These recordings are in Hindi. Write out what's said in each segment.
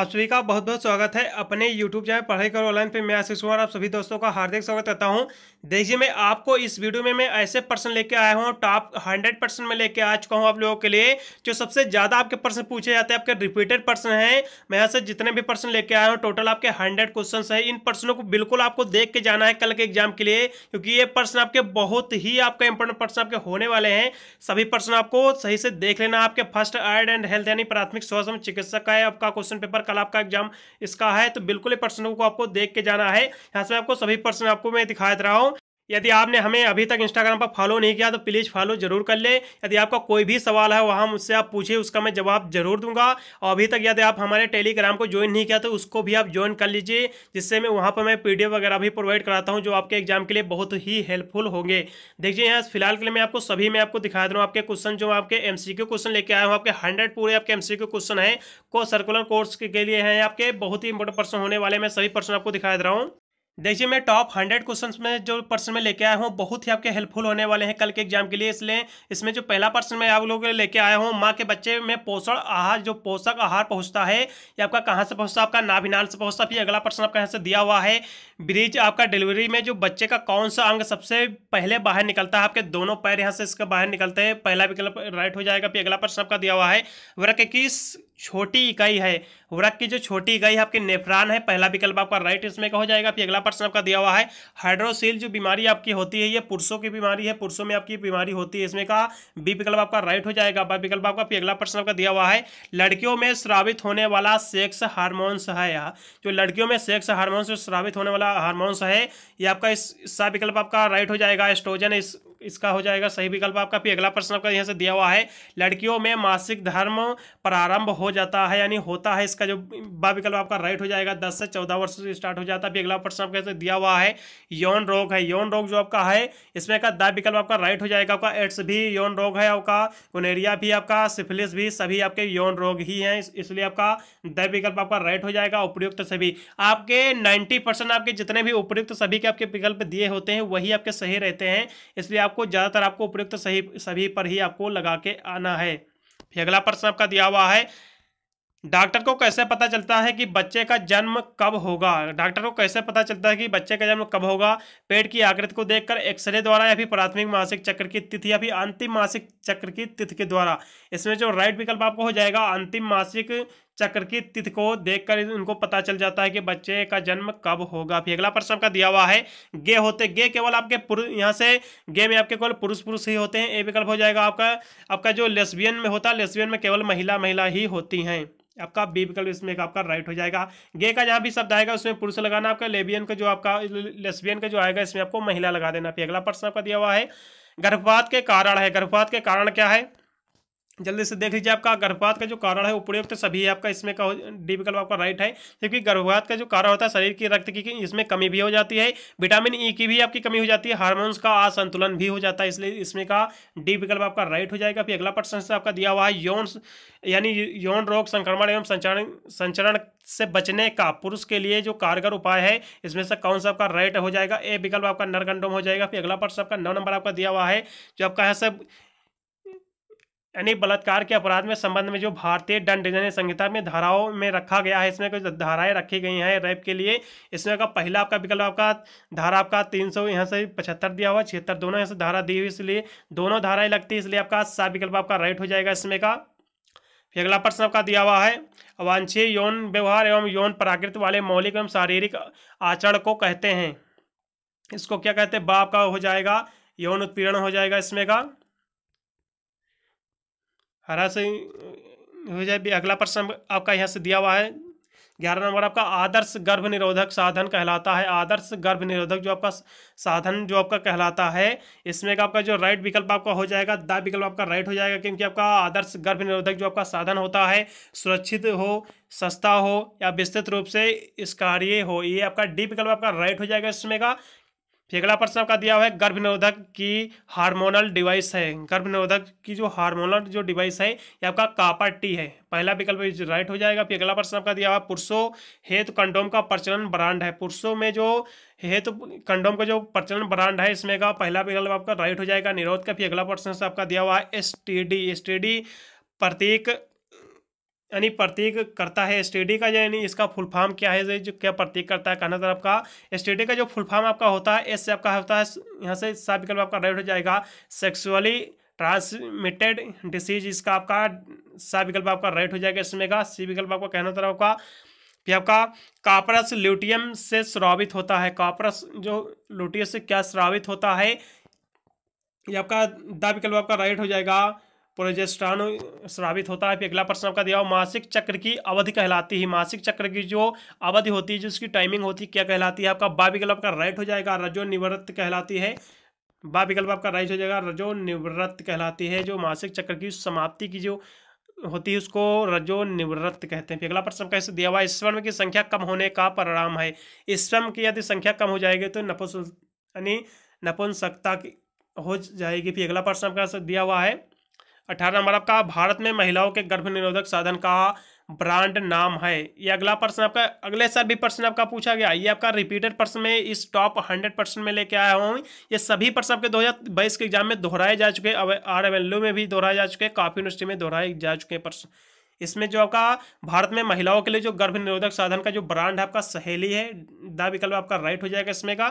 आप सभी का बहुत बहुत स्वागत है अपने YouTube चैनल पढ़ाई करो ऑनलाइन पे मैं आशीष कुमार आप सभी दोस्तों का हार्दिक स्वागत करता हूँ देखिए मैं आपको इस वीडियो में मैं ऐसे पर्सन लेके आया हूँ टॉप 100 पर्सन में लेके आ चुका हूँ आप लोगों के लिए जो सबसे ज़्यादा आपके पर्सन पूछे जाते हैं आपके रिपीटेड पर्सन हैं मैं यहाँ से जितने भी पर्सन लेके आया हूँ टोटल आपके हंड्रेड क्वेश्चन है इन पर्सनों को बिल्कुल आपको देख के जाना है कल के एग्जाम के लिए क्योंकि ये पर्सन आपके बहुत ही आपका इंपॉर्टेंट पर्सन आपके होने वाले हैं सभी पर्सन आपको सही से देख लेना आपके फर्स्ट एड एंड हेल्थ यानी प्राथमिक स्वास्थ्य चिकित्सक का है आपका क्वेश्चन पेपर कल आपका एग्जाम इसका है तो बिल्कुल प्रश्नों को आपको देख के जाना है यहाँ से आपको सभी प्रश्न आपको मैं दे रहा हूँ यदि आपने हमें अभी तक इंस्टाग्राम पर फॉलो नहीं किया तो प्लीज़ फॉलो जरूर कर ले यदि आपका कोई भी सवाल है वहाँ मुझसे आप पूछिए उसका मैं जवाब जरूर दूंगा और अभी तक यदि आप हमारे टेलीग्राम को ज्वाइन नहीं किया तो उसको भी आप ज्वाइन कर लीजिए जिससे मैं वहाँ पर मैं पी वगैरह भी प्रोवाइड कराता हूँ जो आपके एग्जाम के लिए बहुत ही हेल्पफुल होंगे देखिए यहाँ फिलहाल के लिए मैं आपको सभी मैं आपको दिखा दे रहा हूँ आपके क्वेश्चन जो आपके एम क्वेश्चन लेके आया हूँ आपके हंड्रेड पूरे आपके एम क्वेश्चन है को सर्कुलर कोर्स के लिए हैं आपके बहुत ही इंपॉर्टेंट पर्सन होने वाले मैं सभी पर्सन आपको दिखा दे रहा हूँ देखिए मैं टॉप हंड्रेड क्वेश्चन में जो पर्सन में लेके आया हूँ बहुत ही आपके हेल्पफुल होने वाले हैं कल के एग्जाम के लिए इसलिए इसमें जो पहला पर्सन मैं आप लोगों के लेके आया हूँ माँ के बच्चे में पोषण आहार जो पोषक आहार पहुँचता है ये आपका कहाँ से पहुँचता है आपका नाभिनाल से पहुँचता है अगला पर्सन आपका यहाँ से दिया हुआ है ब्रिज आपका डिलीवरी में जो बच्चे का कौन सा अंग सबसे पहले बाहर निकलता है आपके दोनों पैर यहाँ से इसका बाहर निकलते हैं पहला विकल्प राइट हो जाएगा फिर अगला पर्सन आपका दिया हुआ है वर्क की छोटी इकाई है वृक्क की जो छोटी गई आपके नेफ्रान है पहला विकल्प आपका राइट इसमें का हो जाएगा फिर अगला प्रश्न आपका दिया हुआ है हाइड्रोसिल जो बीमारी आपकी होती है ये पुरुषों की बीमारी है पुरुषों में आपकी बीमारी होती है इसमें का बी विकल्प आपका राइट हो जाएगा बा विकल्प आपका फिर अगला प्रश्न आपका दिया हुआ है लड़कियों में श्रावित होने वाला सेक्स हारमोन्स है जो लड़कियों में सेक्स हार्मोन्स श्रावित होने वाला हार्मोन्स है ये आपका इस सा विकल्प आपका राइट हो जाएगा एस्ट्रोजन इस इसका हो जाएगा सही विकल्प आपका फिर अगला प्रश्न आपका यहाँ से दिया हुआ है लड़कियों में मासिक धर्म प्रारंभ हो जाता है यानी होता है इसका जो बा विकल्प आपका राइट हो जाएगा दस से चौदह वर्ष से स्टार्ट हो जाता है फिर अगला प्रश्न आपका यहाँ दिया हुआ है यौन रोग है यौन रोग जो आपका है इसमें का दा विकल्प आपका राइट हो जाएगा आपका एड्स भी यौन रोग है आपका गुनेरिया भी आपका सिफिलिस भी सभी आपके यौन रोग ही हैं इसलिए आपका द विकल्प आपका राइट हो जाएगा उपयुक्त सभी आपके नाइन्टी आपके जितने भी उपयुक्त सभी के आपके विकल्प दिए होते हैं वही आपके सही रहते हैं इसलिए आप आपको ज़्यादातर आपको उपयुक्त सही सभी पर ही आपको लगा के आना है फिर अगला प्रश्न आपका दिया हुआ है डॉक्टर को कैसे पता चलता है कि बच्चे का जन्म कब होगा डॉक्टर को कैसे पता चलता है कि बच्चे का जन्म कब होगा पेट की आकृति को देखकर एक्सरे द्वारा या फिर प्राथमिक मासिक चक्र की तिथि या फिर अंतिम मासिक चक्र की तिथि के द्वारा इसमें जो राइट विकल्प आपको हो जाएगा अंतिम मासिक चक्र की तिथि को देखकर उनको पता चल जाता है कि बच्चे का जन्म कब होगा फिर अगला प्रश्न का दिया हुआ है गे होते गे केवल आपके पुरुष यहाँ से गे में आपके केवल पुरुष पुरुष ही होते हैं ए विकल्प हो जाएगा आपका आपका जो लेस्बियन में होता है लेस्बियन में केवल महिला महिला ही होती हैं आपका बी विकल्प इसमें आपका राइट हो जाएगा गे का जहाँ भी शब्द आएगा उसमें पुरुष लगाना आपका लेबियन का जो आपका लेस्बियन का जो आएगा इसमें आपको महिला लगा देना फिर अगला प्रश्न आपका दिया हुआ है गर्भपात के कारण है गर्भपात के कारण क्या है जल्दी से देख लीजिए आपका गर्भपात का जो कारण है उपयुक्त सभी आपका इसमें का डी विकल्प आपका राइट है क्योंकि गर्भपात का जो कारण होता है शरीर की रक्त की इसमें कमी भी हो जाती है विटामिन ई e की भी आपकी कमी हो जाती है हार्मोन्स का असंतुलन भी हो जाता है इसलिए इसमें का डी विकल्प आपका राइट हो जाएगा फिर अगला प्रश्न आपका दिया हुआ है यौन यानी यौन रोग संक्रमण एवं संचरण संचरण से बचने का पुरुष के लिए जो कारगर उपाय है इसमें से कौन सा आपका राइट हो जाएगा ए विकल्प आपका नरकंडोम हो जाएगा फिर अगला प्रश्न आपका नौ नंबर आपका दिया हुआ है जो आपका है सब यानी बलात्कार के अपराध में संबंध में जो भारतीय दंड संहिता में धाराओं में रखा गया है इसमें कुछ धाराएं रखी गई हैं रेप के लिए इसमें का पहला आपका विकल्प आपका धारा आपका तीन सौ यहाँ से पचहत्तर दिया हुआ छिहत्तर दोनों यहाँ से धारा दी हुई इसलिए दोनों धाराएं लगती है इसलिए आपका सा विकल्प आपका राइट हो जाएगा इसमें का फिर अगला प्रश्न आपका दिया हुआ है अवांछीय यौन व्यवहार एवं यौन प्राकृत वाले मौलिक एवं शारीरिक आचरण को कहते हैं इसको क्या कहते हैं बा आपका हो जाएगा यौन उत्पीड़न हो जाएगा इसमें का हरा से हो जाए अगला प्रश्न आपका यहाँ से दिया हुआ है ग्यारह नंबर आपका आदर्श गर्भ निरोधक साधन कहलाता है आदर्श गर्भ निरोधक जो आपका साधन जो आपका कहलाता है इसमें का आपका जो राइट विकल्प आपका हो जाएगा द विकल्प आपका राइट हो जाएगा क्योंकि आपका आदर्श गर्भ निरोधक जो आपका साधन होता है सुरक्षित हो सस्ता हो या विस्तृत रूप से इस कार्य हो ये आपका डी विकल्प आपका राइट हो जाएगा इसमें का अगला प्रश्न आपका दिया हुआ है गर्भ निरोधक की हार्मोनल डिवाइस है गर्भ निरोधक की जो हार्मोनल जो डिवाइस है ये आपका कापर टी है पहला विकल्प राइट हो जाएगा फिर अगला प्रश्न आपका दिया हुआ है पुरुषों हेतु कंडोम का प्रचलन ब्रांड है पुरुषों में जो हेतु कंडोम का जो प्रचलन ब्रांड है इसमें का पहला विकल्प आपका राइट हो जाएगा निरोध का फिर अगला प्रश्न आपका दिया हुआ है एस टी डी प्रतीक यानी प्रतीक करता है स्टेडी का यानी इसका फुल फॉर्म क्या है जो क्या प्रतीक करता है कहना था आपका स्टेडी का जो फुल फॉर्म आपका होता है एस आपका होता है यहाँ से सब विकल्प आपका राइट हो जाएगा सेक्सुअली ट्रांसमिटेड डिसीज इसका आपका सा विकल्प आपका राइट हो जाएगा इसमें का सी विकल्प आपका कहना था आपका फिर आपका कापरस ल्यूटियम से श्रावित होता है कापरस जो ल्यूटियम से क्या श्रावित होता है ये आपका द विकल्प आपका राइट हो जाएगा प्रोजेस्ट्रॉन श्रावित होता है फिर अगला प्रश्न आपका दिया हुआ मासिक चक्र की अवधि कहलाती है मासिक चक्र की जो अवधि होती है जिसकी टाइमिंग होती है क्या कहलाती है आपका बा विकल्प आपका राइट हो जाएगा रजो निवृत्त कहलाती है बा विकल्प आपका राइट हो जाएगा रजो निवृत्त कहलाती है जो मासिक चक्र की समाप्ति की जो होती है उसको रजो निवृत्त कहते हैं फिर अगला प्रश्न कैसे दिया हुआ स्वर्ण की संख्या कम होने का परिणाम है स्वर्ण की यदि संख्या कम हो जाएगी तो नपुंस यानी नपुंसकता की हो जाएगी फिर अगला प्रश्न आपका दिया हुआ है अठारह नंबर आपका भारत में महिलाओं के गर्भ निरोधक साधन का ब्रांड नाम है ये अगला प्रश्न आपका अगले साल भी प्रश्न आपका पूछा गया ये आपका रिपीटेड प्रश्न में इस टॉप हंड्रेड परसेंट में लेके आया हूँ ये सभी प्रश्न आपके दो हज़ार बाईस के एग्जाम में दोहराए जा चुके हैं आर एम एल में भी दोहराए जा चुके हैं काफ़ी यूनिवर्सिटी में दोहराए जा चुके हैं प्रश्न इसमें जो आपका भारत में महिलाओं के लिए जो गर्भ निरोधक साधन का जो ब्रांड है आपका सहेली है दा विकल्प आपका राइट हो जाएगा इसमें का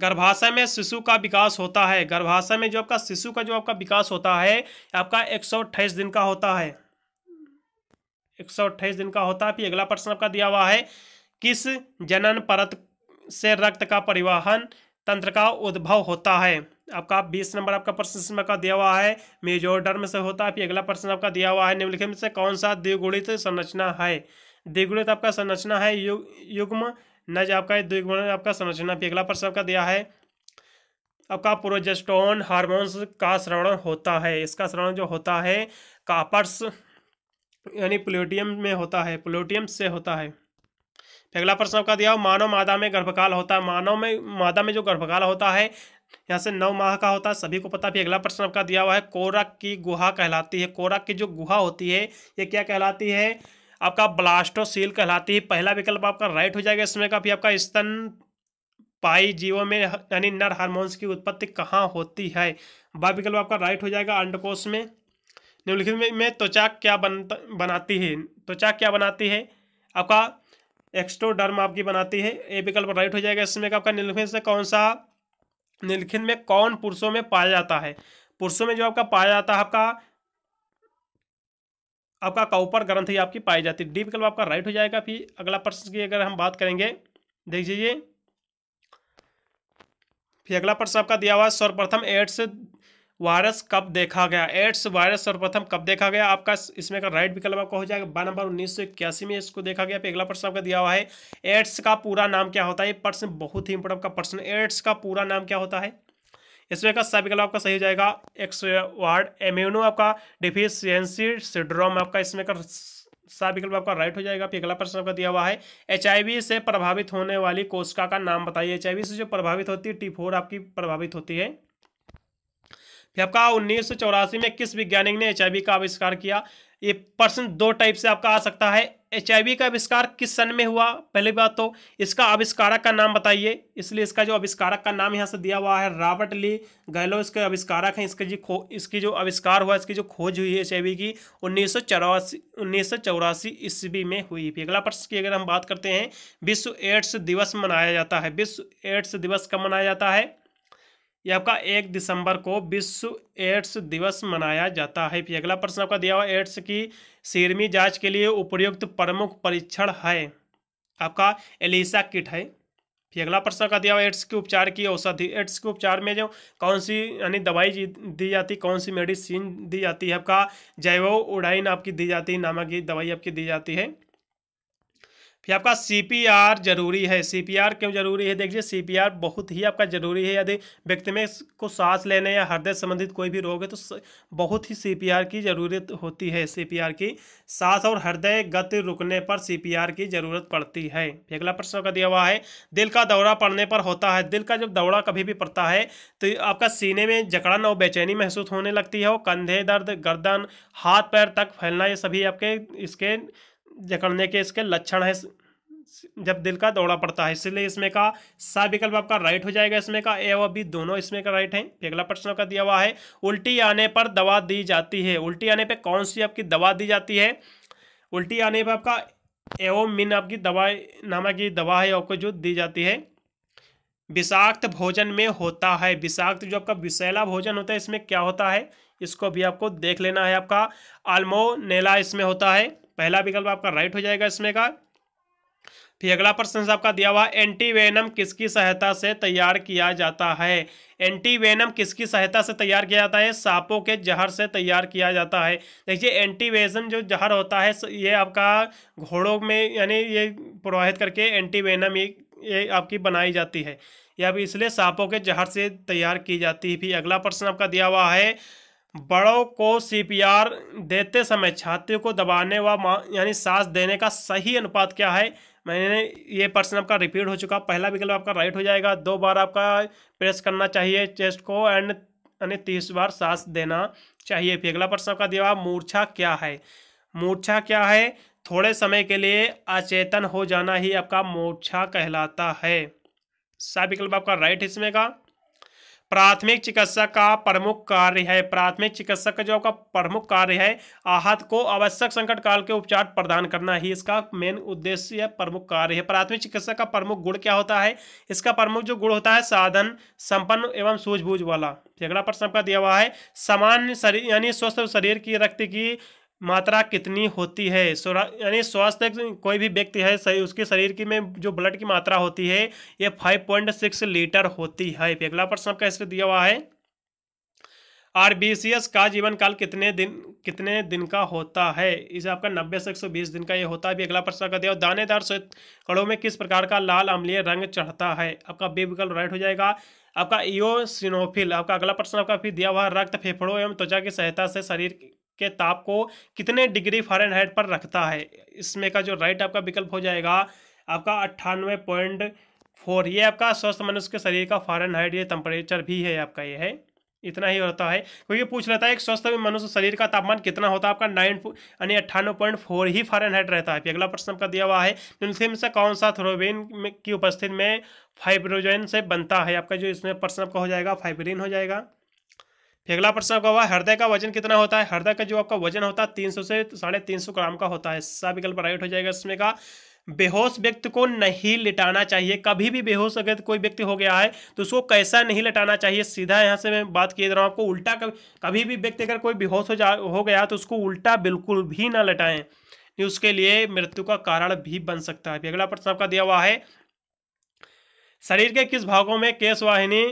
गर्भाशय में शिशु का विकास होता है गर्भाशय में जो आपका शिशु का जो आपका विकास होता है आपका एक दिन का होता है एक दिन का होता है फिर अगला प्रश्न आपका दिया हुआ है किस जनन परत से रक्त का परिवहन तंत्र का उद्भव होता है आपका बीस नंबर आपका प्रश्न का दिया हुआ है में से होता है फिर अगला प्रश्न आपका दिया हुआ है निम्नलिखित में से कौन सा द्विगुणित संरचना है द्विगुणित आपका संरचना है युग युग्म नज आपका द्विगुण आपका संरचना भी अगला प्रश्न का दिया है आपका प्रोजेस्टोन हार्मोन्स का श्रवण होता है इसका श्रवण जो होता है कापर्स यानी प्लूटियम में होता है प्लूटियम से होता है अगला प्रश्न आपका दिया मानव मादा में गर्भकाल होता है मानव में मादा में जो गर्भकाल होता है यहाँ से नौ माह का होता है सभी को पता भी अगला प्रश्न आपका दिया हुआ है कोरक की गुहा कहलाती है कोरक की जो गुहा होती है ये क्या कहलाती है आपका सील कहलाती है पहला विकल्प आपका राइट हो जाएगा इसमें का भी आपका स्तन पाई जीवों में यानी नर हार्मोन्स की उत्पत्ति कहाँ होती है बा विकल्प आपका राइट हो जाएगा अंडकोश में निम्नलिखित में, में त्वचा क्या बन बनाती है त्वचा क्या बनाती है आपका एक्स्ट्रोडर्म आपकी बनाती है ए विकल्प राइट हो जाएगा इसमें आपका निम्नलिखित से कौन सा निम्नलिखित में कौन पुरुषों में पाया जाता है पुरुषों में जो आपका पाया जाता है आपका आपका ग्रंथ ही आपकी पाई जाती है डी विकल्प आपका राइट हो जाएगा फिर अगला प्रश्न की अगर हम बात करेंगे देख लीजिए फिर अगला प्रश्न आपका दिया हुआ सर्वप्रथम एड्स वायरस कब देखा गया एड्स वायरस सर्वप्रथम कब देखा गया आपका इसमें का राइट विकल्प आपका हो जाएगा बार नंबर उन्नीस सौ इक्यासी में इसको देखा गया फिर अगला प्रश्न आपका दिया हुआ है एड्स का पूरा नाम क्या होता है ये प्रश्न बहुत ही इंपोर्टेंट का प्रश्न एड्स का पूरा नाम क्या होता है इसमें का सर्विकल आपका सही हो जाएगा एक्स वार्ड एम्यूनो आपका डिफिशियंसी सिड्रोम आपका इसमें का सा विकल्प आपका राइट हो जाएगा अगला प्रश्न आपका दिया हुआ है एच से प्रभावित होने वाली कोशिका का नाम बताइए एच से जो प्रभावित होती है टी फोर आपकी प्रभावित होती है फिर आपका उन्नीस में किस वैज्ञानिक ने एच का आविष्कार किया ये प्रश्न दो टाइप से आपका आ सकता है एच का आविष्कार किस सन में हुआ पहली बात तो इसका आविष्कारक का नाम बताइए इसलिए इसका जो आविष्कारक का नाम यहाँ से दिया हुआ है रॉबर्ट ली गैलो इसके आविष्कारक हैं इसके जी खो इसकी जो आविष्कार हुआ इसकी जो खोज हुई है एच की उन्नीस सौ चौरासी ईस्वी में हुई थी अगला प्रश्न की अगर हम बात करते हैं विश्व एड्स दिवस मनाया जाता है विश्व एड्स दिवस कब मनाया जाता है यह आपका एक दिसंबर को विश्व एड्स दिवस मनाया जाता है फिर अगला प्रश्न आपका दिया हुआ एड्स की सेरमी जांच के लिए उपयुक्त प्रमुख परीक्षण है आपका एलिसा किट है फिर अगला प्रश्न का दिया हुआ एड्स के उपचार की औषधि एड्स के उपचार में जो कौन सी यानी दवाई दी जाती कौन सी मेडिसिन दी जाती है आपका जैव उडाइन आपकी दी जाती है नामक दवाई आपकी दी जाती है कि आपका आर जरूरी है आर क्यों जरूरी है देखिए आर बहुत ही आपका जरूरी है यदि व्यक्ति में को सांस लेने या हृदय संबंधित कोई भी रोग है तो बहुत ही आर की ज़रूरत होती है आर की सांस और हृदय गति रुकने पर आर की ज़रूरत पड़ती है अगला प्रश्न का दिया हुआ है दिल का दौरा पड़ने पर होता है दिल का जब दौरा कभी भी पड़ता है तो आपका सीने में जकड़न और बेचैनी महसूस होने लगती है और कंधे दर्द गर्दन हाथ पैर तक फैलना ये सभी आपके इसके जकड़ने के इसके लक्षण है जब दिल का दौड़ा पड़ता है इसलिए इसमें का सा विकल्प आपका राइट हो जाएगा इसमें का ए व बी दोनों इसमें का राइट है अगला प्रश्न का दिया हुआ है उल्टी आने पर दवा दी जाती है उल्टी आने पर कौन सी आपकी दवा दी जाती है उल्टी आने पर आपका एवोमिन आपकी दवा नामक की दवा है आपको जो दी जाती है विषाक्त भोजन में होता है विषाक्त जो आपका विषैला भोजन होता है इसमें क्या होता है इसको भी आपको देख लेना है आपका आलमोनेला इसमें होता है पहला विकल्प आपका राइट हो जाएगा इसमें का फिर अगला प्रश्न आपका दिया हुआ एंटीवेनम किसकी सहायता से तैयार किया जाता है एंटीवेनम किसकी सहायता से तैयार किया जाता है सांपों के जहर से तैयार किया जाता है देखिए एंटीवेजम जो जहर होता है ये आपका घोड़ों में यानी ये प्रवाहित करके एंटीवेनम ये ये आपकी बनाई जाती है या भी इसलिए सांपों के जहर से तैयार की जाती है फिर अगला प्रश्न आपका दिया हुआ है बड़ों को सीपीआर देते समय छाती को दबाने व यानी सांस देने का सही अनुपात क्या है मैंने ये पर्सन आपका रिपीट हो चुका पहला विकल्प आपका राइट हो जाएगा दो बार आपका प्रेस करना चाहिए चेस्ट को एंड यानी तीस बार सांस देना चाहिए फिर अगला प्रश्न आपका दिया मूर्छा क्या है मूर्छा क्या है थोड़े समय के लिए अचेतन हो जाना ही आपका मूर्छा कहलाता है सा विकल्प आपका राइट इसमें का प्राथमिक चिकित्सक का प्रमुख कार्य है प्राथमिक चिकित्सक का जो आपका प्रमुख कार्य है आहत को आवश्यक संकट काल के उपचार प्रदान करना ही इसका मेन उद्देश्य है प्रमुख कार्य है प्राथमिक चिकित्सक का प्रमुख गुण क्या होता है इसका प्रमुख जो गुण होता है साधन संपन्न एवं सूझबूझ वाला अगला प्रश्न आपका दिया हुआ है सामान्य शरीर यानी स्वस्थ शरीर की रक्त की मात्रा कितनी होती है यानी स्वास्थ्य कोई भी व्यक्ति है सही उसके शरीर की में जो ब्लड की मात्रा होती है ये फाइव पॉइंट सिक्स लीटर होती है अगला प्रश्न आपका इससे दिया हुआ है एस का जीवन काल कितने दिन कितने दिन का होता है इसे आपका नब्बे से एक सौ बीस दिन का ये होता है अभी अगला प्रश्न का दिया दानेदार श्वेत कड़ों में किस प्रकार का लाल अम्लीय रंग चढ़ता है आपका बी विकल्प राइट हो जाएगा आपका इओसिनोफिल आपका अगला प्रश्न आपका फिर दिया हुआ रक्त फेफड़ों एवं त्वचा की सहायता से शरीर के ताप को कितने डिग्री फारेनहाइट पर रखता है इसमें का जो राइट आपका विकल्प हो जाएगा आपका अट्ठानवे पॉइंट फोर ये आपका स्वस्थ मनुष्य के शरीर का फारेनहाइट ये टेम्परेचर भी है आपका ये है इतना ही होता है क्योंकि पूछ लेता है एक स्वस्थ मनुष्य शरीर का तापमान कितना होता है आपका नाइन यानी अट्ठानवे पॉइंट फोर ही फारेनहाइट रहता है अगला प्रश्न आपका दिया हुआ है न्यूल्थियम से कौन सा थ्रोबिन की उपस्थिति में फाइब्रोजन से बनता है आपका जो इसमें प्रश्न आपका हो जाएगा फाइब्रिन हो जाएगा अगला प्रश्न आपका हुआ हृदय का वजन कितना होता है हृदय का जो आपका वजन होता है तीन सौ से साढ़े तीन सौ ग्राम का होता है सब विकल्प राइट हो जाएगा इसमें का बेहोश व्यक्ति को नहीं लिटाना चाहिए कभी भी बेहोश अगर कोई व्यक्ति हो गया है तो उसको कैसा नहीं लिटाना चाहिए सीधा यहाँ से मैं बात किए दे रहा हूँ आपको उल्टा कभी कभी भी व्यक्ति अगर कोई बेहोश हो जा हो गया तो उसको उल्टा बिल्कुल भी ना लटाएं उसके लिए मृत्यु का कारण भी बन सकता है अगला प्रश्न आपका दिया हुआ है शरीर के किस भागों में केश वाहिनी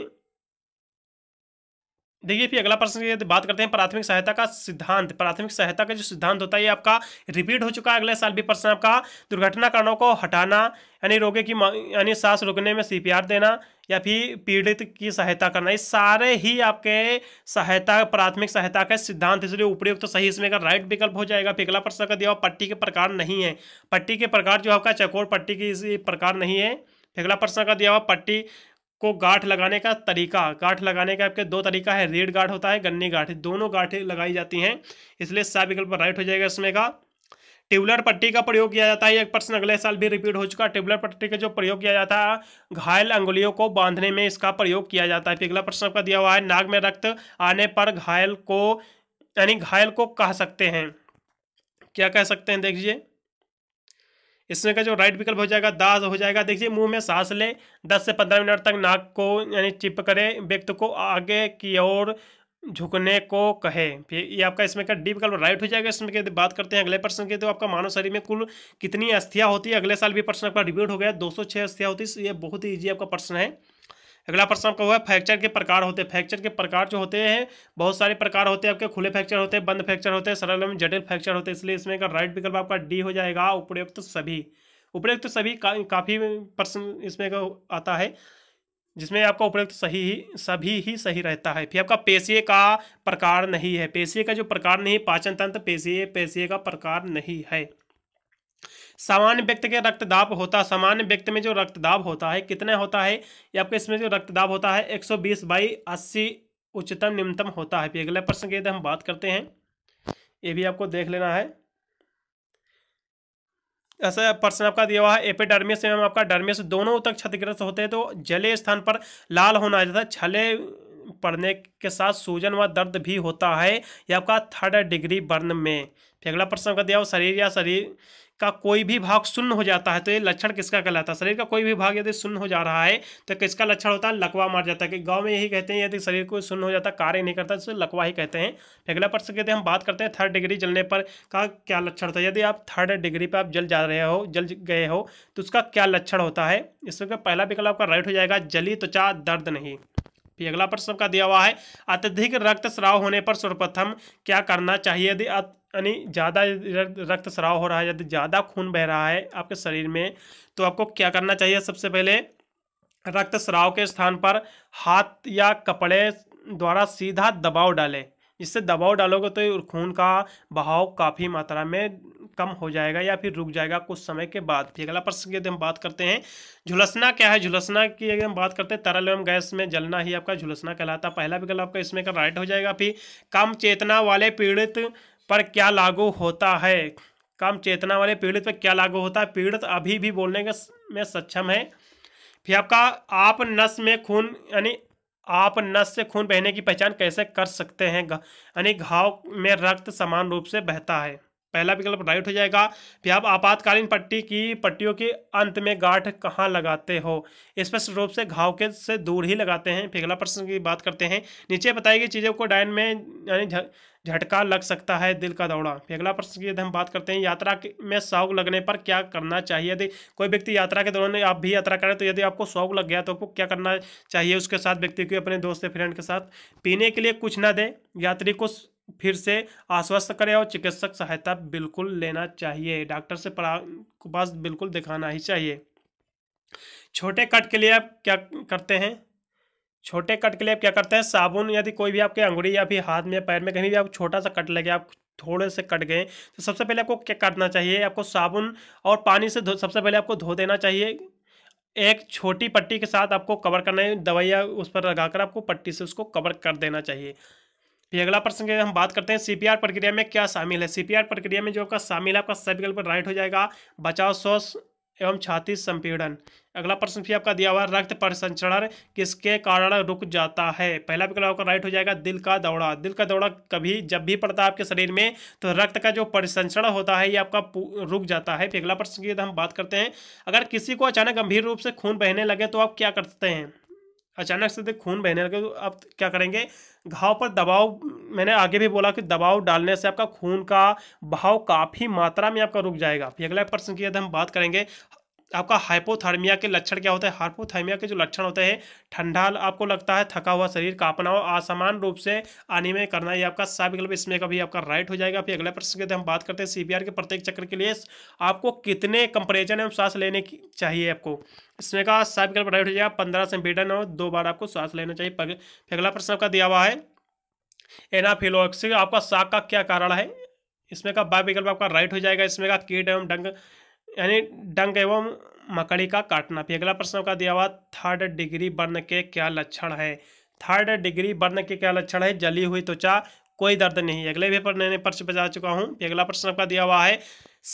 देखिए फिर अगला प्रश्न यदि बात करते हैं प्राथमिक सहायता का सिद्धांत प्राथमिक सहायता का जो सिद्धांत होता है ये आपका रिपीट हो चुका है अगले साल भी प्रश्न आपका दुर्घटना कारणों को हटाना यानी रोगी की यानी सांस रोकने में सीपीआर देना या फिर पीड़ित की सहायता करना ये सारे ही आपके सहायता प्राथमिक सहायता का सिद्धांत इसलिए उपयुक्त तो सही इसमें का राइट विकल्प हो जाएगा पिघला प्रश्न का दिया पट्टी के प्रकार नहीं है पट्टी के प्रकार जो आपका चकोर पट्टी की प्रकार नहीं है अगला प्रश्न का दिया हुआ पट्टी को गाठ लगाने का तरीका गाठ लगाने का आपके दो तरीका है रेड गांठ होता है गन्नी गांठ दोनों गांठें लगाई जाती हैं इसलिए सा विकल्प राइट हो जाएगा इसमें का ट्यूबलर पट्टी का प्रयोग किया जाता है एक प्रश्न अगले साल भी रिपीट हो चुका है ट्यूबलर पट्टी का जो प्रयोग किया जाता है घायल अंगुलियों को बांधने में इसका प्रयोग किया जाता है अगला प्रश्न आपका दिया हुआ है नाग में रक्त आने पर घायल को यानी घायल को कह सकते हैं क्या कह सकते हैं देखिए इसमें का जो राइट विकल्प हो जाएगा दास हो जाएगा देखिए मुंह में सांस ले दस से पंद्रह मिनट तक नाक को यानी चिप करे व्यक्ति को आगे की ओर झुकने को कहे फिर ये आपका इसमें का डी विकल्प राइट हो जाएगा इसमें के बात करते हैं अगले प्रश्न की तो आपका मानव शरीर में कुल कितनी अस्थियाँ होती है अगले साल भी प्रश्न आपका रिपीट हो गया दो सौ अस्थियाँ होती है ये बहुत ही ईजी आपका प्रश्न है अगला प्रश्न आपका हुआ फ्रैक्चर के प्रकार होते हैं फ्रैक्चर के प्रकार जो होते हैं बहुत सारे प्रकार होते हैं आपके खुले फ्रैक्चर होते हैं बंद फ्रैक्चर होते हैं सरल एवं जटिल फ्रैक्चर होते हैं इसलिए इसमें का राइट विकल्प आपका डी हो जाएगा उपयुक्त तो सभी उपयुक्त तो सभी का, काफ़ी प्रश्न इसमें का आता है जिसमें आपका उपयुक्त सही ही सभी ही सही रहता है फिर आपका पेशिए का प्रकार नहीं है पेशिए का जो प्रकार नहीं पाचन तंत्र पेशिए पेशिए का प्रकार नहीं है सामान्य व्यक्ति के रक्तदाब होता सामान्य व्यक्ति में जो रक्तदाब होता है कितना होता है या आपके इसमें जो रक्तदाब होता है एक सौ बीस बाई अस्सी उच्चतम निम्नतम होता है अगले प्रश्न के हम बात करते हैं ये भी आपको देख लेना है ऐसा प्रश्न आपका दिया हुआ है एपिडर्मिस एवं आपका डर्मिस दोनों तक क्षतिग्रस्त होते हैं तो जले स्थान पर लाल होना जाता है छले पड़ने के साथ सूजन व दर्द भी होता है यह आपका थर्ड डिग्री बर्न में अगला प्रश्न का दिया हुआ शरीर या शरीर का कोई भी भाग शून्य हो जाता है तो ये लक्षण किसका कहलाता है शरीर का कोई भी भाग यदि शून्य हो जा रहा है तो किसका लक्षण होता है लकवा मार जाता है कि गाँव में यही कहते हैं यदि शरीर को शून्य हो जाता कार्य नहीं करता तो लकवा ही कहते हैं अगला प्रश्न कहते हैं हम बात करते हैं थर्ड डिग्री जलने पर का क्या लक्षण होता है यदि आप थर्ड डिग्री पर आप जल जा रहे हो जल गए हो तो उसका क्या लक्षण होता है इसमें पहला विकल्प आपका राइट हो जाएगा जली त्वचा दर्द नहीं फिर अगला प्रश्न का दिया हुआ है अत्यधिक रक्तस्राव होने पर सर्वप्रथम क्या करना चाहिए यदि यानी ज़्यादा रक्तस्राव हो रहा है यदि ज़्यादा खून बह रहा है आपके शरीर में तो आपको क्या करना चाहिए सबसे पहले रक्तस्राव के स्थान पर हाथ या कपड़े द्वारा सीधा दबाव डालें इससे दबाव डालोगे तो खून का बहाव काफ़ी मात्रा में कम हो जाएगा या फिर रुक जाएगा कुछ समय के बाद फिर अगला प्रश्न की यदि हम बात करते हैं झुलसना क्या है झुलसना की यदि हम बात करते हैं तरल एवं गैस में जलना ही आपका झुलसना कहलाता पहला विकल्प आपका इसमें का राइट हो जाएगा फिर कम चेतना वाले पीड़ित पर क्या लागू होता है कम चेतना वाले पीड़ित पर क्या लागू होता है पीड़ित अभी भी बोलने का में सक्षम है फिर आपका आप नस में खून यानी आप नस से खून बहने की पहचान कैसे कर सकते हैं यानी घाव में रक्त समान रूप से बहता है पहला विकल्प राइट हो जाएगा फिर आप आपातकालीन पट्टी की पट्टियों के अंत में गांठ कहाँ लगाते हो स्पष्ट रूप से घाव के से दूर ही लगाते हैं फिर अगला प्रश्न की बात करते हैं नीचे बताई गई चीज़ों को डायन में यानी झटका लग सकता है दिल का दौड़ा फिर अगला प्रश्न की यदि हम बात करते हैं यात्रा में शौक लगने पर क्या करना चाहिए यदि कोई व्यक्ति यात्रा के दौरान आप भी यात्रा करें तो यदि आपको शौक लग गया तो आपको क्या करना चाहिए उसके साथ व्यक्ति को अपने दोस्त या फ्रेंड के साथ पीने के लिए कुछ ना दें यात्री को फिर से आश्वस्त करें और चिकित्सक सहायता बिल्कुल लेना चाहिए डॉक्टर से पास बिल्कुल दिखाना ही चाहिए छोटे कट के लिए आप क्या करते हैं छोटे कट के लिए आप क्या करते हैं साबुन यदि कोई भी आपके अंगुड़ी या फिर हाथ में पैर में कहीं भी आप छोटा सा कट लगे आप थोड़े से कट गए तो सबसे पहले आपको क्या करना चाहिए आपको साबुन और पानी से सबसे पहले आपको धो देना चाहिए एक छोटी पट्टी के साथ आपको कवर करना है दवाइयाँ उस पर लगाकर आपको पट्टी से उसको कवर कर देना चाहिए फिर अगला प्रश्न की हम बात करते हैं सीपीआर प्रक्रिया में क्या शामिल है सीपीआर प्रक्रिया में जो आपका शामिल है आपका सभी विकल्प राइट हो जाएगा बचाव श्वास एवं छाती संपीड़न अगला प्रश्न फिर आपका दिया हुआ रक्त परिसंचरण किसके कारण रुक जाता है पहला विकल्प आपका राइट हो जाएगा दिल का दौड़ा दिल का दौड़ा कभी जब भी पड़ता है आपके शरीर में तो रक्त का जो परिसंचरण होता है ये आपका रुक जाता है फिर अगला प्रश्न की हम बात करते हैं अगर किसी को अचानक गंभीर रूप से खून बहने लगे तो आप क्या करते हैं अचानक से तो खून बहने लगे तो आप क्या करेंगे घाव पर दबाव मैंने आगे भी बोला कि दबाव डालने से आपका खून का बहाव काफ़ी मात्रा में आपका रुक जाएगा अगला प्रश्न की यदि हम बात करेंगे आपका हाइपोथर्मिया के लक्षण क्या होता है हाइपोथर्मिया के जो लक्षण होते हैं ठंडा आपको लगता है थका हुआ शरीर कापना हो असमान रूप से अनिमय करना ये आपका सब विकल्प इसमें कभी आपका राइट हो जाएगा फिर अगले प्रश्न के हम बात करते हैं सीबीआर के प्रत्येक चक्र के लिए आपको कितने कंपेरिजन एवं सांस लेने की चाहिए आपको इसमें का सब विकल्प राइट हो जाएगा पंद्रह संपीडन और दो बार आपको श्वास लेना चाहिए फिर अगला प्रश्न आपका दिया हुआ है एनाफिलोक्सी आपका साग का क्या कारण है इसमें का बाय विकल्प आपका राइट हो जाएगा इसमें का कीट एवं डंग यानी डंक एवं मकड़ी का काटना भी अगला प्रश्न का दिया हुआ थर्ड डिग्री बर्न के क्या लक्षण है थर्ड डिग्री बर्न के क्या लक्षण है जली हुई त्वचा कोई दर्द नहीं अगले भी पर नए प्रश्न पर जा चुका हूँ अगला प्रश्न आपका दिया हुआ है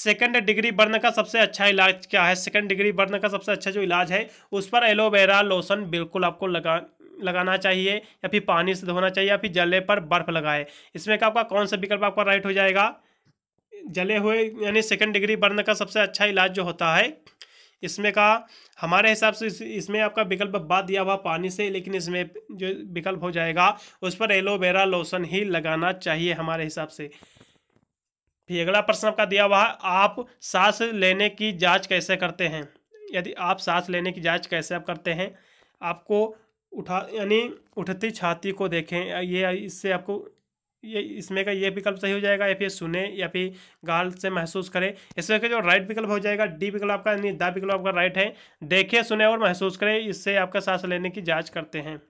सेकेंड डिग्री बर्न का सबसे अच्छा इलाज क्या है सेकेंड डिग्री बर्न का सबसे अच्छा जो इलाज है उस पर एलोवेरा लोशन बिल्कुल आपको लगा लगाना चाहिए या फिर पानी से धोना चाहिए या फिर जले पर बर्फ लगाए इसमें का आपका कौन सा विकल्प आपका राइट हो जाएगा जले हुए यानी सेकेंड डिग्री बर्न का सबसे अच्छा इलाज जो होता है इसमें का हमारे हिसाब से इस, इसमें आपका विकल्प बाद दिया हुआ पानी से लेकिन इसमें जो विकल्प हो जाएगा उस पर एलोवेरा लोशन ही लगाना चाहिए हमारे हिसाब से फिर अगला प्रश्न आपका दिया हुआ है आप सांस लेने की जांच कैसे करते हैं यदि आप सांस लेने की जांच कैसे आप करते हैं आपको उठा यानी उठती छाती को देखें ये इससे आपको ये इसमें का ये विकल्प सही हो जाएगा या फिर सुने या फिर गाल से महसूस करें इसमें का जो राइट विकल्प हो जाएगा डी विकल्प आपका यानी दा विकल्प आपका राइट है देखे सुने और महसूस करें इससे आपका सांस लेने की जाँच करते हैं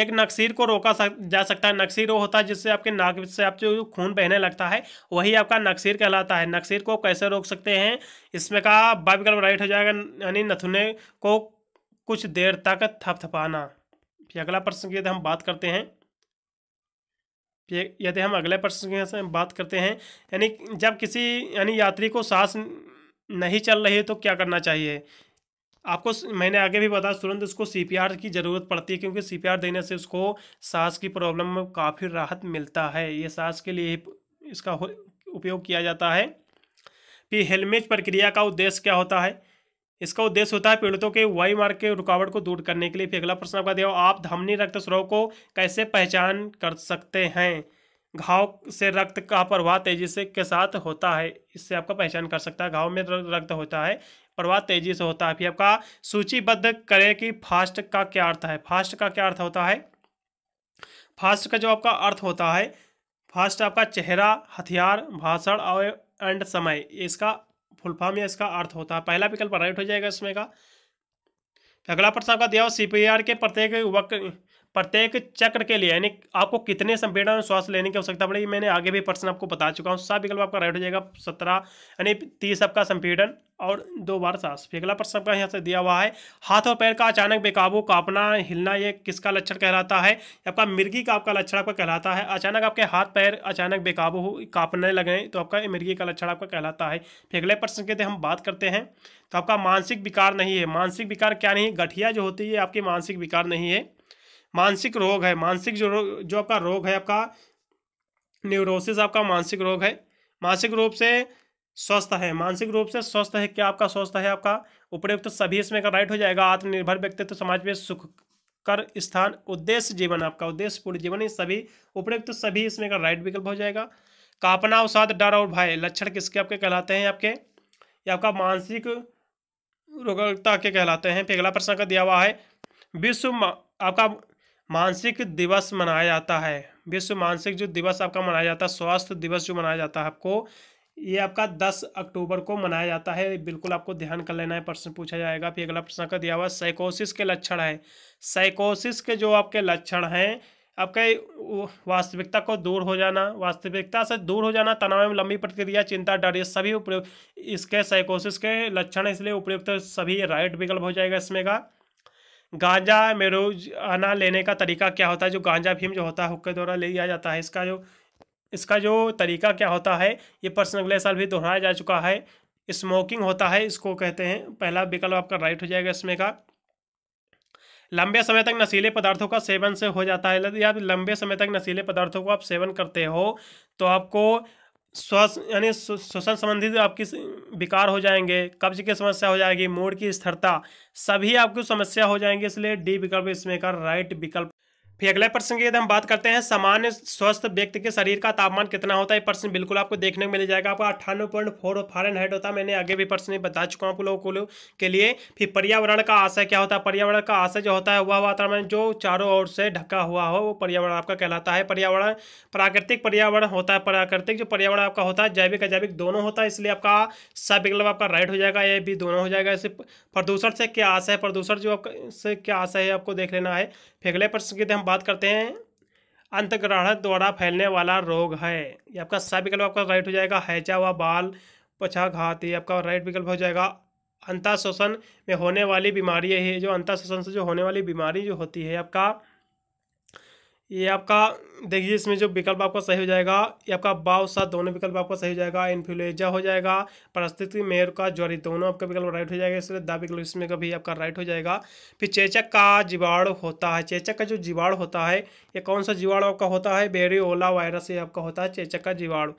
एक नक्सीर को रोका सक, जा सकता है नक्सीर वो होता है जिससे आपके नाक से आप जो खून बहने लगता है वही आपका नक्सीर कहलाता है नक्सीर को कैसे रोक सकते हैं इसमें का ब विकल्प राइट हो जाएगा यानी नथुने को कुछ देर तक थपथपाना अगला प्रश्न की हम बात करते हैं यदि हम अगले प्रश्न से बात करते हैं यानी जब किसी यानी यात्री को सांस नहीं चल रही है तो क्या करना चाहिए आपको मैंने आगे भी बताया तुरंत उसको सीपीआर की ज़रूरत पड़ती है क्योंकि सीपीआर देने से उसको सांस की प्रॉब्लम में काफ़ी राहत मिलता है ये सांस के लिए इसका उपयोग किया जाता है फिर हेलमेट प्रक्रिया का उद्देश्य क्या होता है इसका उद्देश्य होता है पीड़ितों के वायु मार्ग के रुकावट को दूर करने के लिए फिर अगला प्रश्न आपका दिया आप धमनी रक्त स्रोव को कैसे पहचान कर सकते हैं घाव से रक्त का प्रवाह तेजी से के साथ होता है इससे आपका पहचान कर सकता है घाव में रक्त होता है प्रवाह तेजी से होता है फिर आपका सूचीबद्ध करें कि फास्ट का क्या अर्थ है फास्ट का क्या अर्थ होता है फास्ट का जो आपका अर्थ होता है फास्ट आपका चेहरा हथियार भाषण और एंड समय इसका फॉर्म या इसका अर्थ होता है पहला विकल्प राइट हो जाएगा इसमें का अगला प्रश्न आपका दिया सीपीआर के प्रत्येक वक्त प्रत्येक चक्र के लिए यानी आपको कितने संपीड़न श्वास लेने की आवश्यकता पड़ेगी मैंने आगे भी प्रश्न आपको बता चुका हूँ सब विकल्प आपका राइट हो जाएगा सत्रह यानी तीस आपका संपीड़न और दो बार सांस अगला प्रश्न आपका यहाँ से दिया हुआ है हाथ और पैर का अचानक बेकाबू कांपना हिलना ये किसका लक्षण कहलाता है आपका मिर्गी का आपका लक्षण आपका कहलाता है अचानक आपके हाथ पैर अचानक बेकाबू हो कांपने लगे तो आपका मिर्गी का लक्षण आपका कहलाता है अगले प्रश्न के हम बात करते हैं तो आपका मानसिक विकार नहीं है मानसिक विकार क्या नहीं गठिया जो होती है आपकी मानसिक विकार नहीं है मानसिक रोग है मानसिक जो रोग जो आपका रोग है आपका न्यूरोसिस आपका मानसिक रोग है मानसिक रूप से स्वस्थ है मानसिक रूप से स्वस्थ है क्या आपका स्वस्थ है आपका उपयुक्त सभी इसमें का राइट हो जाएगा आत्मनिर्भर व्यक्तित्व तो समाज में सुख कर स्थान उद्देश्य जीवन आपका उद्देश्य पूर्ण जीवन सभी उपयुक्त तो सभी इसमें का राइट विकल्प हो जाएगा कापना अवसाद डर और भय लक्षण किसके आपके कहलाते हैं आपके या आपका मानसिक रोगता के कहलाते हैं पिघला प्रश्न का दिया हुआ है विश्व आपका मानसिक दिवस मनाया जाता है विश्व मानसिक जो दिवस आपका मनाया जाता है स्वास्थ्य दिवस जो मनाया जाता है आपको ये आपका दस अक्टूबर को मनाया जाता है बिल्कुल आपको ध्यान कर लेना है प्रश्न पूछा जाएगा फिर अगला प्रश्न का दिया हुआ साइकोसिस के लक्षण है साइकोसिस के जो आपके लक्षण हैं आपके वास्तविकता को दूर हो जाना वास्तविकता से दूर हो जाना तनाव में लंबी प्रतिक्रिया चिंता डर ये सभी उपयोग इसके साइकोसिस के लक्षण इसलिए उपयुक्त सभी राइट विकल्प हो जाएगा इसमें का गांजा मेरोजाना लेने का तरीका क्या होता है जो गांजा भीम जो होता है हुक्के द्वारा ले लिया जाता है इसका जो इसका जो तरीका क्या होता है ये प्रश्न अगले साल भी दोहराया जा चुका है स्मोकिंग होता है इसको कहते हैं पहला विकल्प आपका राइट हो जाएगा इसमें का लंबे समय तक नशीले पदार्थों का सेवन से हो जाता है यदि आप लंबे समय तक नशीले पदार्थों को आप सेवन करते हो तो आपको श्वास यानी श्वसन संबंधित आपकी विकार हो जाएंगे कब्ज की समस्या हो जाएगी मूड की स्थिरता सभी आपकी समस्या हो जाएंगी इसलिए डी विकल्प इसमें का राइट विकल्प फिर अगले प्रश्न की यदि हम बात करते हैं सामान्य स्वस्थ व्यक्ति के शरीर का तापमान कितना होता है प्रश्न बिल्कुल आपको देखने को मिल जाएगा आपका अट्ठानवे पॉइंट फोर एंड हाइट होता है मैंने आगे भी प्रश्न बता चुका हूँ आप लोगों को के लिए फिर पर्यावरण का आशय क्या होता है पर्यावरण का आशय जो होता है वह वातावरण जो चारों ओर से ढका हुआ हो वो पर्यावरण आपका कहलाता है पर्यावरण प्राकृतिक पर्यावरण होता है प्राकृतिक जो पर्यावरण आपका होता है जैविक अजैविक दोनों होता है इसलिए आपका सब विकल्प आपका राइट हो जाएगा ये भी दोनों हो जाएगा इसे प्रदूषण से क्या आशय है प्रदूषण जो आपका से क्या आशय है आपको देख लेना है फिर अगले प्रश्न की हम बात करते हैं अंतग्रहण द्वारा फैलने वाला रोग है ये आपका सा विकल्प आपका राइट हो जाएगा हैचा व बाल घात ये आपका राइट विकल्प हो जाएगा अंतः में होने वाली बीमारी है जो अंतः से जो होने वाली बीमारी जो होती है आपका ये आपका देखिए इसमें जो विकल्प आपका सही हो जाएगा ये आपका बाव सा दोनों विकल्प आपका सही हो जाएगा इन्फ्लुएंजा हो जाएगा परिस्थिति मेयर का ज्वरी दोनों आपका विकल्प राइट हो जाएगा इसलिए दा विकल्प इसमें का भी आपका राइट हो जाएगा फिर चेचक का जीवाणु होता है चेचक का जो जीवाणु होता है ये कौन सा जीवाणु आपका होता है बेरियोला वायरस ये आपका होता है चेचक का जीवाणु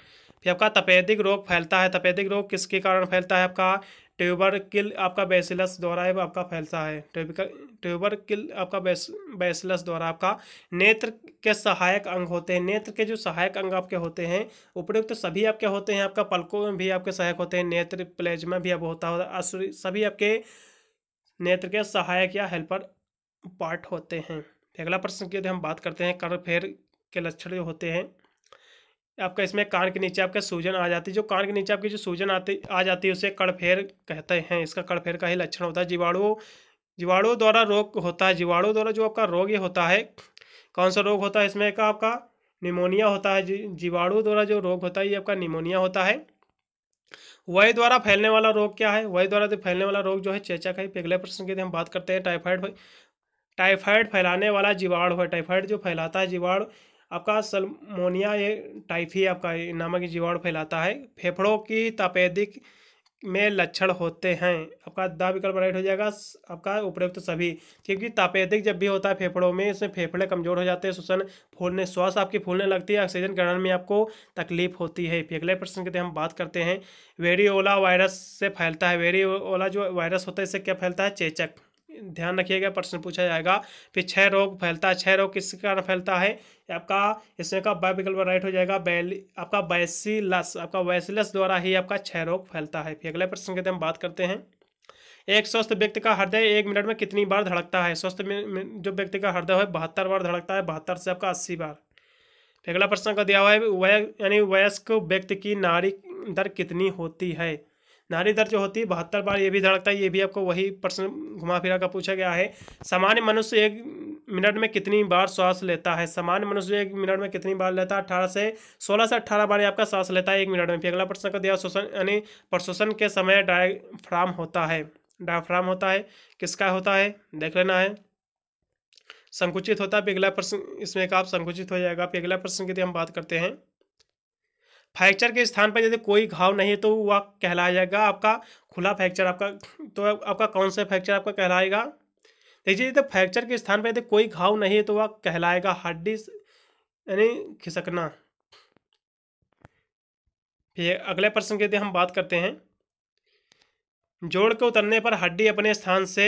फिर आपका तपेदिक रोग फैलता है तपेदिक रोग किसके कारण फैलता है आपका ट्यूबर किल आपका बेसिलस द्वारा है आपका फैलता है ट्यूबर किल आपका बेस बेसिलस द्वारा आपका नेत्र के सहायक अंग होते हैं नेत्र के जो सहायक अंग आपके होते हैं उपयुक्त तो सभी आपके होते हैं आपका पलकों में भी आपके सहायक होते हैं नेत्र प्लेजमा भी अब होता है सभी आपके नेत्र के सहायक या हेल्पर पार्ट होते हैं अगला प्रश्न की यदि हम बात करते हैं कर फेर के लक्षण जो होते हैं आपका इसमें कान के नीचे आपका सूजन आ जाती है जो कान के नीचे आपकी जो सूजन आती आ जाती है उसे कड़फेर कहते हैं इसका कड़फेर का ही लक्षण होता है जीवाणुओं जीवाणुओं द्वारा रोग होता है जीवाणुओं द्वारा जो आपका रोग ये होता है कौन सा रोग होता है इसमें का आपका निमोनिया होता है जीवाणुओं द्वारा जो रोग होता है ये आपका निमोनिया होता है वही द्वारा फैलने वाला रोग क्या है वायु द्वारा फैलने वाला रोग जो है चेचक है पिघले प्रश्न की हम बात करते हैं टाइफाइड टाइफाइड फैलाने वाला जीवाणु है टाइफाइड जो फैलाता है जीवाणु आपका सलमोनिया ये टाइफी आपका नामक जीवाणु फैलाता है फेफड़ों की तपेदिक में लक्षण होते हैं आपका द विकल्प राइट हो जाएगा आपका उपयुक्त सभी क्योंकि तापेदिक जब भी होता है फेफड़ों में इसमें फेफड़े कमजोर हो जाते हैं श्वसन फूलने श्वास आपकी फूलने लगती है ऑक्सीजन ग्रहण में आपको तकलीफ होती है अगले प्रश्न की हम बात करते हैं वेरियोला वायरस से फैलता है वेरियोला जो वायरस होता है इससे क्या फैलता है चेचक ध्यान रखिएगा प्रश्न पूछा जाएगा फिर क्षय रोग फैलता है क्षय रोग किस कारण फैलता है आपका इसमें का विकल्प राइट हो जाएगा बैल आपका बैसिलस आपका वैसिलस द्वारा ही आपका क्षय रोग फैलता है फिर अगले प्रश्न के हम बात करते हैं एक स्वस्थ व्यक्ति का हृदय एक मिनट में कितनी बार धड़कता है स्वस्थ जो व्यक्ति का हृदय है बहत्तर बार धड़कता है बहत्तर से आपका अस्सी बार अगला प्रश्न का दिया हुआ है वय यानी वयस्क व्यक्ति की नारी दर कितनी होती है नारी दर जो होती है बहत्तर बार ये भी धड़कता है ये भी आपको वही प्रश्न घुमा फिरा का पूछा गया है सामान्य मनुष्य एक मिनट में कितनी बार श्वास लेता है सामान्य मनुष्य एक मिनट में कितनी बार लेता है अठारह से सोलह से अठारह बार आपका श्वास लेता है एक मिनट में फिर अगला प्रश्न का दिया शोषण यानी प्रशोषण के समय डायफ्राम होता है डायफ्राम होता है किसका होता है देख लेना है संकुचित होता है पिघला प्रश्न इसमें एक आप संकुचित हो जाएगा पिघला प्रश्न की हम बात करते हैं फ्रैक्चर के स्थान पर यदि कोई घाव नहीं है तो वह कहलाया जाएगा आपका खुला फ्रैक्चर आपका तो आपका कौन सा फ्रैक्चर आपका कहलाएगा देखिए यदि फ्रैक्चर के स्थान पर यदि कोई घाव नहीं है तो वह कहलाएगा हड्डी यानी खिसकना फिर अगले प्रश्न की यदि हम बात करते हैं जोड़ के उतरने पर हड्डी अपने स्थान से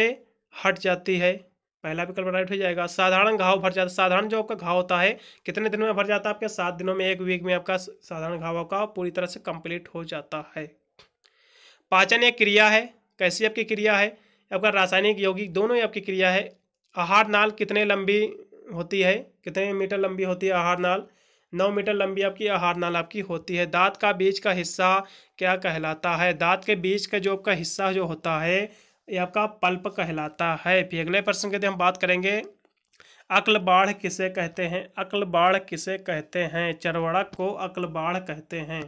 हट जाती है पहला विकल्प राइट हो जाएगा साधारण घाव भर जाता है साधारण जो आपका घाव होता है कितने दिनों में भर जाता है आपके सात दिनों में एक वीक में आपका साधारण घाव का पूरी तरह से कंप्लीट हो जाता है पाचन एक क्रिया है कैसी आपकी क्रिया है आपका रासायनिक यौगिक दोनों ही आपकी क्रिया है आहार नाल कितने लंबी होती है कितने मीटर लंबी होती है आहार नाल नौ मीटर लंबी आपकी आहार नाल आपकी होती है दांत का बीज का हिस्सा क्या कहलाता है दांत के बीज का जो आपका हिस्सा जो होता है ये आपका पल्प कहलाता है फिर अगले प्रश्न के लिए हम बात करेंगे अक्लबाढ़ किसे कहते हैं अक्लबाढ़ किसे कहते हैं चरवड़क को बाढ़ कहते हैं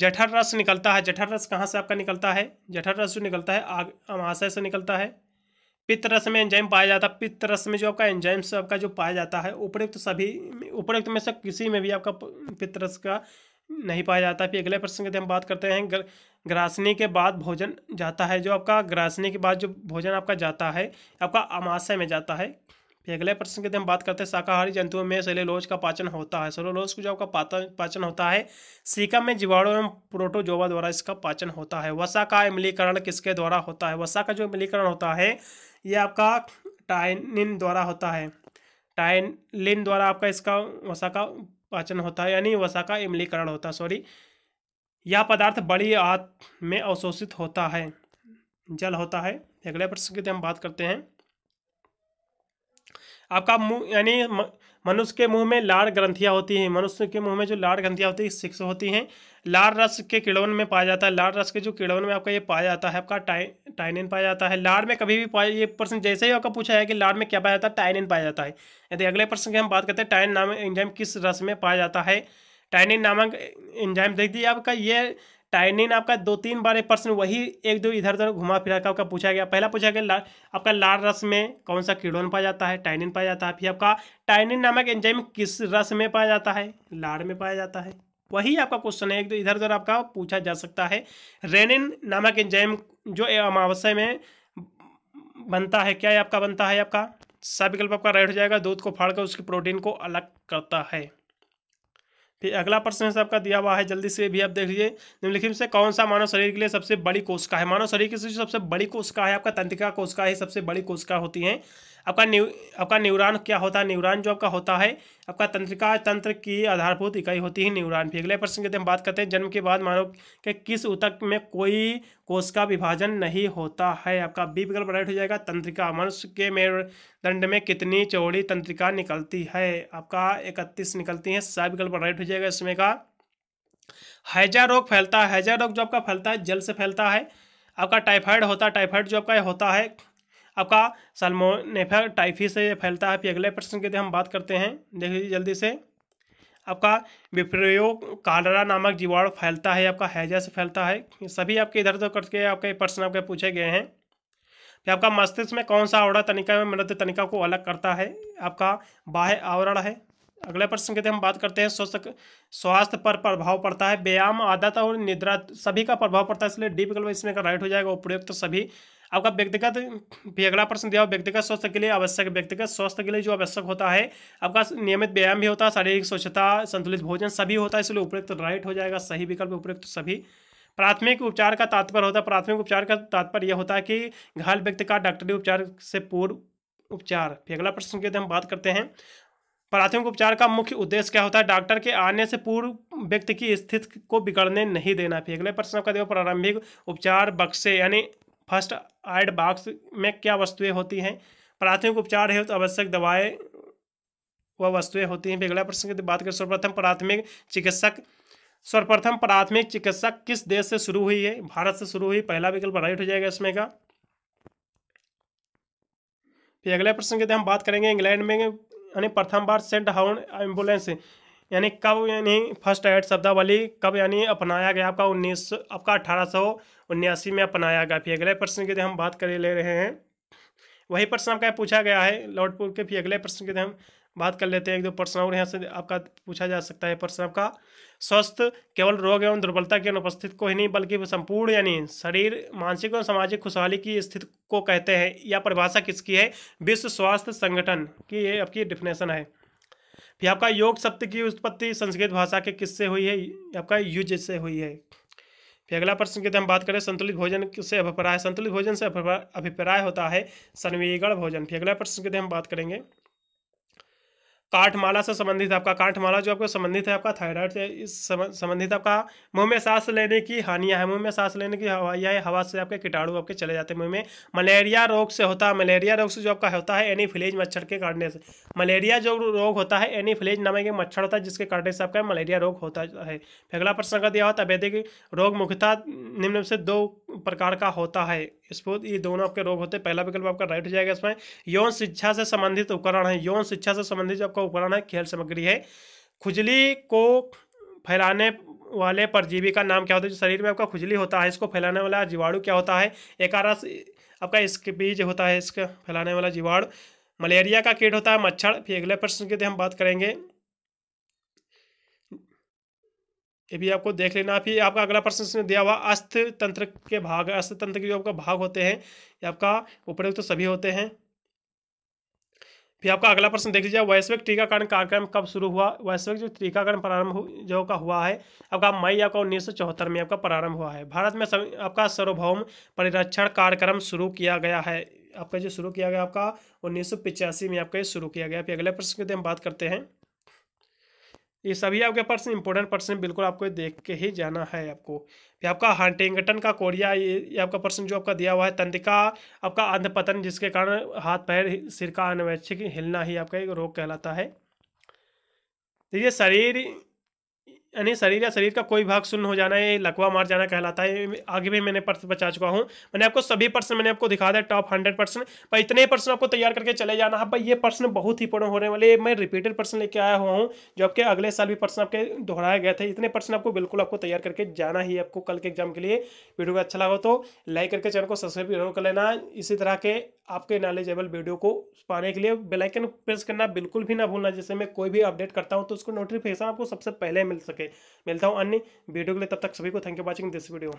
जठर रस निकलता है जठर रस कहाँ से आपका निकलता है जठर रस जो निकलता है आग अमाशय से निकलता है पित्त रस में एंजाइम पाया जाता है पित्त रस में जो आपका एंजाइम से आपका जो पाया जाता है उपयुक्त सभी उपरुक्त में से किसी में भी आपका पित्त रस का नहीं पाया जाता फिर अगले प्रश्न की हम बात करते हैं गर, ग्रासने के बाद भोजन जाता है जो आपका ग्रासने के बाद जो भोजन आपका जाता है आपका अमाशय में जाता है फिर अगले प्रश्न की हम बात करते हैं शाकाहारी जंतुओं में सेलोलोज का पाचन होता है सेलोलोज को जो आपका पाचन होता है सीका में जीवाणु एवं प्रोटोजोवा द्वारा इसका पाचन होता है वसा का अम्लीकरण किसके द्वारा होता है वसा का जो अम्लीकरण होता है ये आपका टाइनिन द्वारा होता है टाइनलिन द्वारा आपका इसका वसा का पाचन होता है यानी वसा का इमलीकरण होता सॉरी यह पदार्थ बड़ी आत में अवशोषित होता है जल होता है अगले प्रश्न की हम बात करते हैं आपका मुंह यानी मनुष्य के मुंह में लाड़ ग्रंथियां होती हैं मनुष्य के मुंह में जो लाड़ ग्रंथियां होती है सिक्स होती हैं लाल रस के किड़वन में पाया जाता है लाल रस के जो किड़वन में आपका ये पाया जाता है आपका टाइ टाइनिन पाया जाता है लाड में कभी भी पाया ये प्रश्न जैसे ही आपका पूछा है कि लाड में क्या पाया जाता है टाइनिन पाया जाता है यदि अगले प्रश्न की हम बात करते हैं टाइन नामक एंजाइम किस रस में पाया जाता है टाइनिन नामक एंजाइम देख दीजिए आपका ये टाइनिन आपका दो तीन बार प्रश्न वही एक दो इधर उधर घुमा फिरा का आपका पूछा गया पहला पूछा गया आपका लाल रस में कौन सा किड़ोन पाया जाता है टाइनिन पाया जाता है फिर आपका टाइनिन नामक एंजाइम किस रस में पाया जाता है लाड़ में पाया जाता है वही आपका क्वेश्चन है एक तो इधर उधर आपका पूछा जा सकता है रेनिन नामक एंजाइम जो अमावस्या में बनता है क्या आपका बनता है आपका सविकल्प आपका राइट हो जाएगा दूध को फाड़ कर उसकी प्रोटीन को अलग करता है फिर अगला प्रश्न है आपका दिया हुआ है जल्दी से भी आप देख लीजिए निम्नलिखित से कौन सा मानव शरीर के लिए सबसे बड़ी कोशिका है मानव शरीर की सबसे बड़ी कोशिका है आपका तंत्रिका कोशिका ही सबसे बड़ी कोशिका होती है आपका न्यू आपका न्यूरॉन क्या होता है न्यूरॉन जो आपका होता है आपका तंत्रिका तंत्र की आधारभूत इकाई होती है न्यूरॉन भी अगले प्रश्न की हम बात करते हैं जन्म के बाद मानव के किस ऊतक में कोई कोष का विभाजन नहीं होता है आपका बी विकल्प राइट हो जाएगा तंत्रिका मनुष्य के मेरुदंड में कितनी चौड़ी तंत्रिका निकलती है आपका इकतीस निकलती है सा विकल्प राइट हो जाएगा इसमें का हैजा रोग फैलता है हैजा रोग जो आपका फैलता है जल से फैलता है आपका टाइफाइड होता है टाइफाइड जो आपका होता है आपका सलमोनेफा टाइफी से फैलता है फिर अगले प्रश्न की हम बात करते हैं देख लीजिए जल्दी से आपका विप्रयो कालरा नामक जीवाणु फैलता है आपका हैजा से फैलता है सभी आपके इधर उधर करके आपके प्रश्न आपके पूछे गए हैं कि आपका मस्तिष्क में कौन सा आवरण तनिका में मृत तनिका को अलग करता है आपका बाह्य आवरण है अगले प्रश्न के हम बात करते हैं स्वस्थ स्वास्थ्य पर प्रभाव पड़ता है व्यायाम आदत और निद्रा सभी का प्रभाव पड़ता है इसलिए डी विकल्प इसमें का राइट हो जाएगा उपयुक्त तो सभी आपका व्यक्तिगत भी अगला प्रश्न दिया व्यक्तिगत स्वास्थ्य के लिए आवश्यक व्यक्तिगत स्वास्थ्य के लिए जो आवश्यक होता है आपका नियमित व्यायाम भी होता है शारीरिक स्वच्छता संतुलित भोजन सभी होता है इसलिए उपयुक्त राइट हो जाएगा सही विकल्प उपयुक्त सभी प्राथमिक उपचार का तात्पर्य होता है प्राथमिक उपचार का तात्पर्य यह होता है कि घायल व्यक्ति का डॉक्टरी उपचार से पूर्व उपचार फिर अगला प्रश्न की हम बात करते हैं प्राथमिक उपचार का मुख्य उद्देश्य क्या होता है डॉक्टर के आने से पूर्व व्यक्ति की स्थिति को बिगड़ने नहीं देना फिर अगले प्रश्न का देखो प्रारंभिक उपचार बक्से यानी फर्स्ट एड बॉक्स में क्या वस्तुएं होती हैं प्राथमिक उपचार है तो आवश्यक दवाएं वह वस्तुएं होती हैं अगला प्रश्न की बात करें सर्वप्रथम प्राथमिक चिकित्सक सर्वप्रथम प्राथमिक चिकित्सक किस देश से शुरू हुई है भारत से शुरू हुई पहला विकल्प राइट हो जाएगा इसमें का फिर अगले प्रश्न के हम बात करेंगे इंग्लैंड में यानी प्रथम बार सेंट हाउन एम्बुलेंस यानी कब यानी फर्स्ट एड शब्दावली कब यानी अपनाया गया आपका उन्नीस आपका अठारह सौ उन्यासी में अपनाया गया फिर अगले प्रश्न की हम बात कर ले रहे हैं वही प्रश्न आपका पूछा गया है लॉर्डपुर के फिर अगले प्रश्न की हम बात कर लेते हैं एक दो प्रश्न और यहाँ से आपका पूछा जा सकता है प्रश्न आपका स्वस्थ केवल रोग एवं दुर्बलता की अनुपस्थित को ही नहीं बल्कि संपूर्ण यानी शरीर मानसिक और सामाजिक खुशहाली की स्थिति को कहते हैं या परिभाषा किसकी है विश्व स्वास्थ्य संगठन की ये आपकी डिफिनेशन है फिर आपका योग शब्द की उत्पत्ति संस्कृत भाषा के किससे हुई है आपका युज से हुई है फिर अगला प्रश्न की हम बात करें संतुलित भोजन से अभिप्राय संतुलित भोजन से अभिप्राय होता है संवेगण भोजन फिर अगला प्रश्न की हम बात करेंगे काठमाला से संबंधित आपका काठमाला जो आपको संबंधित है आपका थायराइड से इस संबंधित आपका मुंह में सांस लेने की हानियां है मुंह में सांस लेने की हवाइया है हवा से आपके कीटाणु आपके चले जाते हैं मुंह में मलेरिया रोग से होता है मलेरिया रोग से जो आपका होता है एनीफिलेज मच्छर के काटने से मलेरिया जो रोग होता है एनीफिलेज नामक एक मच्छर होता है जिसके काटने से आपका मलेरिया रोग होता है अगला प्रश्न का दिया हुआ वैदिक रोग मुख्यतः निम्न से दो प्रकार का होता है स्फूर्त ये दोनों आपके रोग होते हैं पहला विकल्प आपका राइट हो जाएगा इसमें यौन शिक्षा से संबंधित उपकरण है यौन शिक्षा से संबंधित जो आपका उपकरण है खेल सामग्री है खुजली को फैलाने वाले परजीवी का नाम क्या होता है जो शरीर में आपका खुजली होता है इसको फैलाने वाला जीवाणु क्या होता है एकारस आपका इसके बीज होता है इसका फैलाने वाला जीवाणु मलेरिया का कीट होता है मच्छर फिर अगले प्रश्न की हम बात करेंगे ये भी आपको देख लेना फिर आपका अगला प्रश्न इसमें दिया हुआ अस्थ तंत्र के भाग अस्थ तंत्र के जो आपका भाग होते हैं ये आपका उपयुक्त तो सभी होते हैं फिर आपका अगला प्रश्न देख लीजिए वैश्विक टीकाकरण कार्यक्रम कब शुरू हुआ वैश्विक जो टीकाकरण प्रारंभ जो का हुआ है आपका मई आपका उन्नीस में आपका प्रारंभ हुआ है भारत में आपका सार्वभौम परिरक्षण कार्यक्रम शुरू किया गया है आपका जो शुरू किया गया आपका उन्नीस में आपका ये शुरू किया गया फिर अगले प्रश्न की हम बात करते हैं ये सभी आपके पर्सन इंपॉर्टेंट पर्सन बिल्कुल आपको देख के ही जाना है आपको ये आपका हंटिंगटन का कोरिया ये, आपका पर्सन जो आपका दिया हुआ है तंत्रिका आपका अंधपतन जिसके कारण हाथ पैर सिर का अनवैच्छिक हिलना ही आपका एक रोग कहलाता है देखिए शरीर यानी शरीर या शरीर का कोई भाग सुन्न हो जाना है लकवा मार जाना कहलाता है आगे भी मैंने पर्स बचा चुका हूँ मैंने आपको सभी पर्सन मैंने आपको दिखा दिया टॉप हंड्रेड पर्सन भाई इतने पर्सन आपको तैयार करके चले जाना है हाँ भाई ये पर्सन बहुत ही पूर्ण होने वाले मैं रिपीटेड पर्सन लेके आया हुआ हूँ जो आपके अगले साल भी पर्सन आपके दोहराए गए थे इतने पर्सन आपको बिल्कुल आपको तैयार करके जाना ही आपको कल के एग्जाम के लिए वीडियो अच्छा लगा तो लाइक करके चैनल को सब्सक्राइब जरूर कर लेना इसी तरह के आपके नॉलेजेबल वीडियो को पाने के लिए बेलाइकन प्रेस करना बिल्कुल भी ना भूलना जैसे मैं कोई भी अपडेट करता हूँ तो उसको नोटिफिकेशन आपको सबसे पहले मिल सके करके मिलता हूँ अन्य वीडियो के लिए तब तक सभी को thank you watching this video